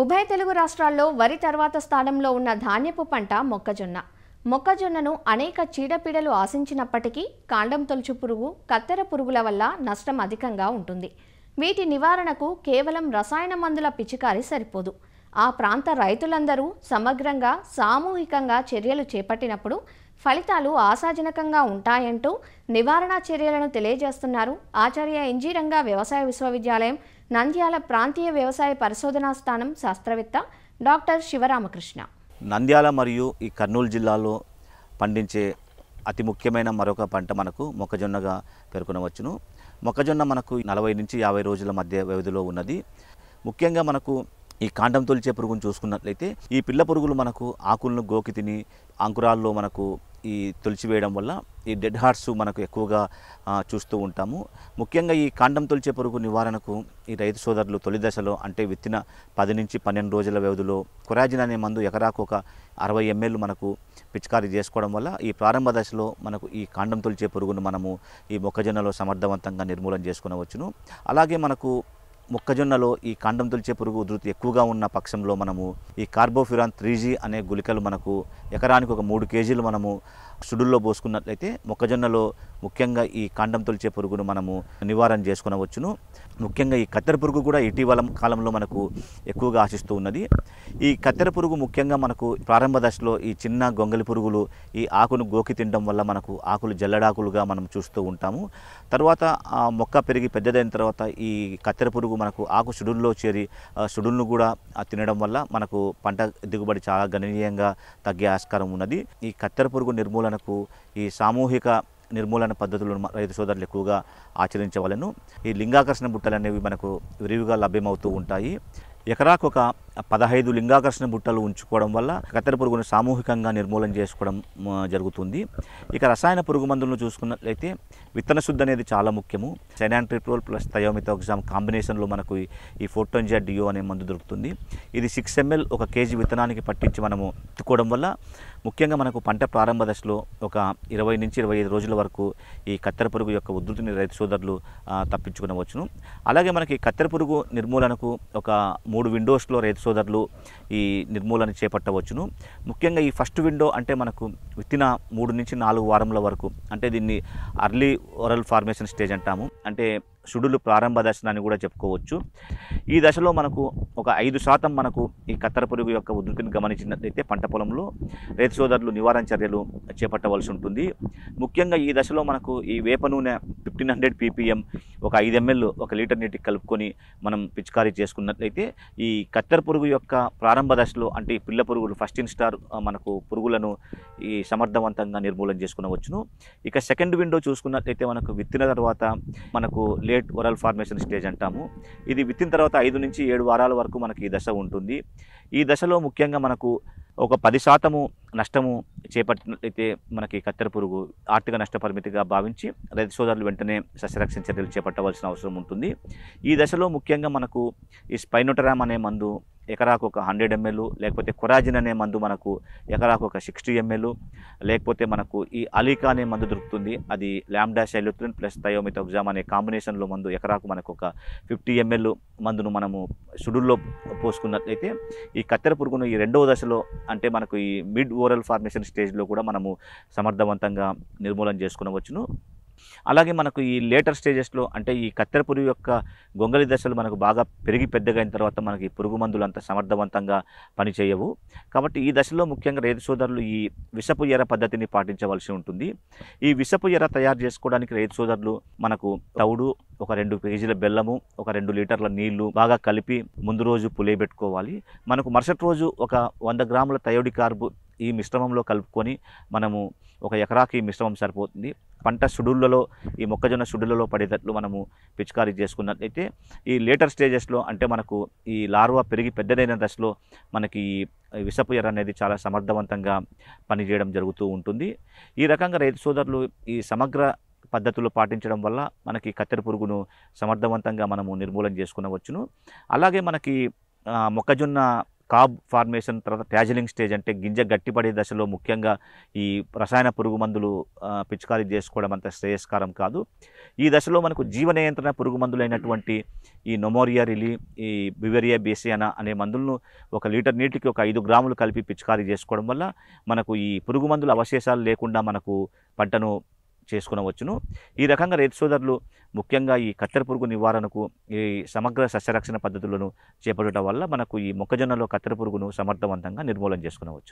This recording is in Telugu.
ఉభయ తెలుగు రాష్ట్రాల్లో వరి తర్వాత స్థానంలో ఉన్న ధాన్యపు పంట మొక్కజొన్న మొక్కజొన్నను అనేక చీడపీడలు ఆశించినప్పటికీ కాండం తొలుచు పురుగు కత్తెర పురుగుల వల్ల నష్టం అధికంగా ఉంటుంది వీటి నివారణకు కేవలం రసాయన మందుల పిచికారి సరిపోదు ఆ ప్రాంత రైతులందరూ సమగ్రంగా సామూహికంగా చర్యలు చేపట్టినప్పుడు ఫలితాలు ఆశాజనకంగా ఉంటాయంటూ నివారణ చర్యలను తెలియజేస్తున్నారు ఆచార్య ఎన్జీ రంగా వ్యవసాయ విశ్వవిద్యాలయం నంద్యాల ప్రాంతీయ వ్యవసాయ పరిశోధనా స్థానం శాస్త్రవేత్త డాక్టర్ శివరామకృష్ణ నంద్యాల మరియు ఈ కర్నూలు జిల్లాలో పండించే అతి ముఖ్యమైన మరొక పంట మనకు మొక్కజొన్నగా పేర్కొనవచ్చును మొక్కజొన్న మనకు నలభై నుంచి యాభై రోజుల మధ్య వ్యవధిలో ఉన్నది ముఖ్యంగా మనకు ఈ కాండం తొలిచే పురుగును చూసుకున్నట్లయితే ఈ పిల్ల పురుగులు మనకు ఆకులను గోకి తిని అంకురాల్లో మనకు ఈ తొలిచివేయడం వల్ల ఈ డెడ్ హార్ట్స్ మనకు ఎక్కువగా చూస్తూ ఉంటాము ముఖ్యంగా ఈ కాండం తొలిచే పురుగు నివారణకు ఈ రైతు సోదరులు తొలి దశలో అంటే విత్తిన పది నుంచి పన్నెండు రోజుల వ్యవధిలో కొరాజిన్ అనే మందు ఎకరాకు ఒక అరవై ఎంఎల్ మనకు పిచికారీ చేసుకోవడం వల్ల ఈ ప్రారంభ దశలో మనకు ఈ కాండం తొలిచే పురుగును మనము ఈ మొక్కజొన్నలో సమర్థవంతంగా నిర్మూలన చేసుకునవచ్చును అలాగే మనకు మొక్కజొన్నలో ఈ కాండం తొలిచే పురుగు ఉధృతి ఎక్కువగా ఉన్న పక్షంలో మనము ఈ కార్బోఫిరాన్ త్రీ అనే గుళికలు మనకు ఎకరానికి ఒక మూడు కేజీలు మనము సుడుల్లో పోసుకున్నట్లయితే మొక్కజొన్నలో ముఖ్యంగా ఈ కాండం తొలిచే పురుగును మనము నివారణ చేసుకునవచ్చును ముఖ్యంగా ఈ కత్తెర పురుగు కూడా ఇటీవల కాలంలో మనకు ఎక్కువగా ఆశిస్తూ ఉన్నది ఈ కత్తెర పురుగు ముఖ్యంగా మనకు ప్రారంభ దశలో ఈ చిన్న గొంగలి పురుగులు ఈ ఆకును గోకి తినడం వల్ల మనకు ఆకులు జల్లడాకులుగా మనం చూస్తూ ఉంటాము తర్వాత మొక్క పెరిగి పెద్దదైన తర్వాత ఈ కత్తెర పురుగు మనకు ఆకు షుడుల్లో చేరి షుడుల్ను కూడా తినడం వల్ల మనకు పంట దిగుబడి చాలా గణనీయంగా తగ్గే ఆస్కారం ఉన్నది ఈ కత్తెర పురుగు నిర్మూలనకు ఈ సామూహిక నిర్మూలన పద్ధతులను రైతు సోదరులు ఎక్కువగా ఆచరించవలను ఈ లింగాకర్షణ బుట్టలు అనేవి మనకు విరివిగా లభ్యమవుతూ ఉంటాయి ఎకరాకు ఒక పదహైదు లింగాకర్షణ బుట్టలు ఉంచుకోవడం వల్ల కత్తెర పురుగును సామూహికంగా నిర్మూలన చేసుకోవడం జరుగుతుంది ఇక రసాయన పురుగు మందులను చూసుకున్నట్లయితే విత్తన శుద్ధి అనేది చాలా ముఖ్యము సెనాంట్రిప్రోల్ ప్లస్ థయోమిథోగ్జామ్ కాంబినేషన్లో మనకు ఈ జెడ్ డియో అనే మందు దొరుకుతుంది ఇది సిక్స్ ఎంఎల్ ఒక కేజీ విత్తనానికి పట్టించి మనము ఎత్తుకోవడం వల్ల ముఖ్యంగా మనకు పంట ప్రారంభ దశలో ఒక ఇరవై నుంచి ఇరవై ఐదు రోజుల వరకు ఈ కత్తెర పురుగు యొక్క ఉధృతిని రైతు సోదరులు తప్పించుకునవచ్చును అలాగే మనకి కత్తెర పురుగు నిర్మూలనకు ఒక మూడు విండోస్లో రైతు సోదరులు ఈ నిర్మూలన చేపట్టవచ్చును ముఖ్యంగా ఈ ఫస్ట్ విండో అంటే మనకు విత్తిన మూడు నుంచి నాలుగు వారముల వరకు అంటే దీన్ని అర్లీ ఓరల్ ఫార్మేషన్ స్టేజ్ అంటాము అంటే షుడులు ప్రారంభ దశ అని కూడా చెప్పుకోవచ్చు ఈ దశలో మనకు ఒక ఐదు శాతం మనకు ఈ కత్తెర పురుగు యొక్క ఉధృతిని గమనించినట్లయితే పంట పొలంలో రైతు సోదరులు నివారణ చర్యలు చేపట్టవలసి ఉంటుంది ముఖ్యంగా ఈ దశలో మనకు ఈ వేప నూనె ఫిఫ్టీన్ హండ్రెడ్ పీపీఎం ఒక ఐదు ఎంఎల్ ఒక లీటర్ నీటికి కలుపుకొని మనం పిచికారీ చేసుకున్నట్లయితే ఈ కత్తెర పురుగు యొక్క ప్రారంభ దశలో అంటే ఈ పిల్ల పురుగులు ఫస్ట్ ఇన్ స్టార్ మనకు పురుగులను ఈ సమర్థవంతంగా నిర్మూలన చేసుకునవచ్చును ఇక సెకండ్ విండో చూసుకున్నట్లయితే మనకు విత్తిన తర్వాత మనకు లేట్ ఓరల్ ఫార్మేషన్ స్టేజ్ అంటాము ఇది విత్తిన తర్వాత ఐదు నుంచి ఏడు వారాల వరకు మనకి ఈ దశ ఉంటుంది ఈ దశలో ముఖ్యంగా మనకు ఒక పది శాతము నష్టము చేపట్టినట్లయితే మనకి కత్తెర పురుగు ఆర్థిక నష్టపరిమితిగా భావించి రైతు సోదరులు వెంటనే సస్యరక్షణ చర్యలు చేపట్టవలసిన అవసరం ఉంటుంది ఈ దశలో ముఖ్యంగా మనకు ఈ స్పైనోటరామ్ అనే మందు ఎకరాకు ఒక హండ్రెడ్ ఎంఎల్ లేకపోతే కొరాజిన్ అనే మందు మనకు ఎకరాకు ఒక సిక్స్టీ ఎంఎల్ లేకపోతే మనకు ఈ అలీకా అనే మందు దొరుకుతుంది అది ల్యాండా శైలుత్రిన్ ప్లస్ థయోమితోగ్జామ్ అనే కాంబినేషన్లో మందు ఎకరాకు మనకు ఒక ఫిఫ్టీ ఎంఎల్ మందును మనము షుడుల్లో పోసుకున్నట్లయితే ఈ కత్తెర పురుగును ఈ రెండవ దశలో అంటే మనకు ఈ మిడ్ ఓరల్ ఫార్మేషన్ స్టేజ్లో కూడా మనము సమర్థవంతంగా నిర్మూలన చేసుకునవచ్చును అలాగే మనకు ఈ లేటర్ స్టేజెస్లో అంటే ఈ కత్తెర పురుగు యొక్క గొంగలి దశలు మనకు బాగా పెరిగి పెద్దగా అయిన తర్వాత మనకి పురుగు మందులు అంత సమర్థవంతంగా పనిచేయవు కాబట్టి ఈ దశలో ముఖ్యంగా రైతు సోదరులు ఈ విషపు ఎర పద్ధతిని పాటించవలసి ఉంటుంది ఈ విషపు ఎర తయారు చేసుకోవడానికి రైతు సోదరులు మనకు తౌడు ఒక రెండు కేజీల బెల్లము ఒక రెండు లీటర్ల నీళ్లు బాగా కలిపి ముందు రోజు పులియబెట్టుకోవాలి మనకు మరుసటి రోజు ఒక వంద గ్రాముల కార్బు ఈ మిశ్రమంలో కలుపుకొని మనము ఒక ఎకరాకి మిశ్రమం సరిపోతుంది పంట సుడుళ్లలో ఈ మొక్కజొన్న సుడులలో పడేటట్లు మనము పిచికారీ చేసుకున్నట్లయితే ఈ లేటర్ స్టేజెస్లో అంటే మనకు ఈ లార్వా పెరిగి పెద్దదైన దశలో మనకి ఈ విషపు ఎర్ర అనేది చాలా సమర్థవంతంగా పనిచేయడం జరుగుతూ ఉంటుంది ఈ రకంగా రైతు సోదరులు ఈ సమగ్ర పద్ధతులు పాటించడం వల్ల మనకి కత్తెర పురుగును సమర్థవంతంగా మనము నిర్మూలన చేసుకునవచ్చును అలాగే మనకి మొక్కజొన్న కాబ్ ఫార్మేషన్ తర్వాత ట్యాజిలింగ్ స్టేజ్ అంటే గింజ గట్టిపడే దశలో ముఖ్యంగా ఈ రసాయన పురుగు మందులు పిచికారీ చేసుకోవడం అంత శ్రేయస్కారం కాదు ఈ దశలో మనకు జీవ నియంత్రణ పురుగు మందులైనటువంటి ఈ నొమోరియా రిలీ ఈ బివెరియా బేసియానా అనే మందులను ఒక లీటర్ నీటికి ఒక ఐదు గ్రాములు కలిపి పిచికారీ చేసుకోవడం వల్ల మనకు ఈ పురుగు మందుల అవశేషాలు లేకుండా మనకు పంటను చేసుకునవచ్చును ఈ రకంగా రైతు సోదరులు ముఖ్యంగా ఈ కత్తెర పురుగు నివారణకు ఈ సమగ్ర సస్యరక్షణ పద్ధతులను చేపట్టడం వల్ల మనకు ఈ మొక్కజొన్నలో కత్తెర పురుగును సమర్థవంతంగా నిర్మూలన చేసుకునవచ్చు